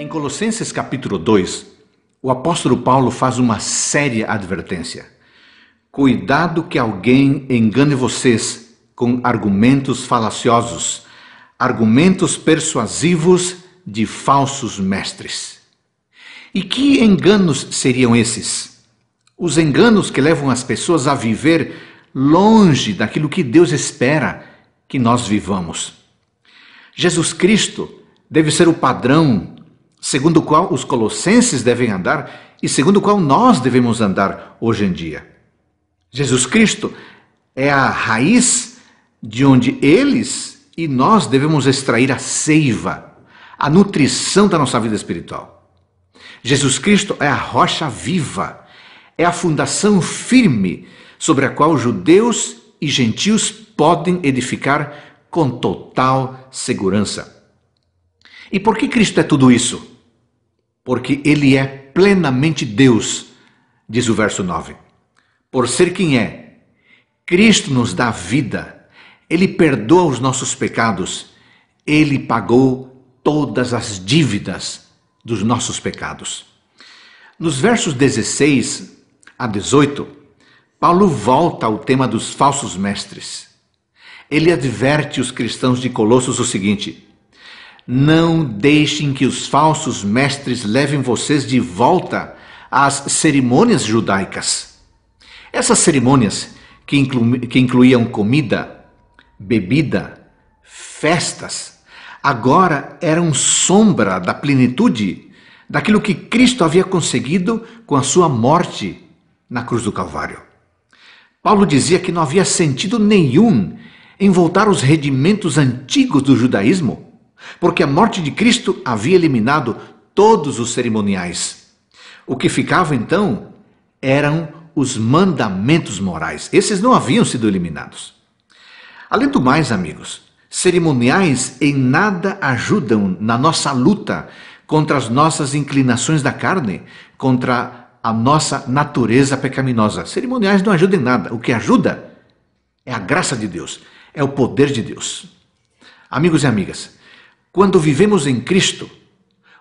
Em Colossenses capítulo 2, o apóstolo Paulo faz uma séria advertência. Cuidado que alguém engane vocês com argumentos falaciosos, argumentos persuasivos de falsos mestres. E que enganos seriam esses? Os enganos que levam as pessoas a viver longe daquilo que Deus espera que nós vivamos. Jesus Cristo deve ser o padrão segundo o qual os colossenses devem andar e segundo o qual nós devemos andar hoje em dia. Jesus Cristo é a raiz de onde eles e nós devemos extrair a seiva, a nutrição da nossa vida espiritual. Jesus Cristo é a rocha viva, é a fundação firme sobre a qual judeus e gentios podem edificar com total segurança. E por que Cristo é tudo isso? porque ele é plenamente Deus, diz o verso 9. Por ser quem é, Cristo nos dá vida, ele perdoa os nossos pecados, ele pagou todas as dívidas dos nossos pecados. Nos versos 16 a 18, Paulo volta ao tema dos falsos mestres. Ele adverte os cristãos de Colossos o seguinte: não deixem que os falsos mestres levem vocês de volta às cerimônias judaicas. Essas cerimônias, que, inclu que incluíam comida, bebida, festas, agora eram sombra da plenitude daquilo que Cristo havia conseguido com a sua morte na cruz do Calvário. Paulo dizia que não havia sentido nenhum em voltar aos rendimentos antigos do judaísmo porque a morte de Cristo havia eliminado todos os cerimoniais. O que ficava então eram os mandamentos morais. Esses não haviam sido eliminados. Além do mais, amigos, cerimoniais em nada ajudam na nossa luta contra as nossas inclinações da carne, contra a nossa natureza pecaminosa. Cerimoniais não ajudam em nada. O que ajuda é a graça de Deus, é o poder de Deus. Amigos e amigas, quando vivemos em Cristo,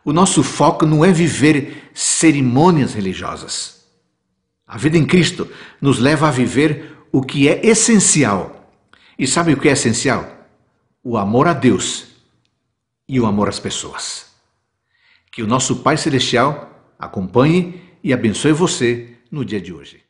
o nosso foco não é viver cerimônias religiosas. A vida em Cristo nos leva a viver o que é essencial. E sabe o que é essencial? O amor a Deus e o amor às pessoas. Que o nosso Pai Celestial acompanhe e abençoe você no dia de hoje.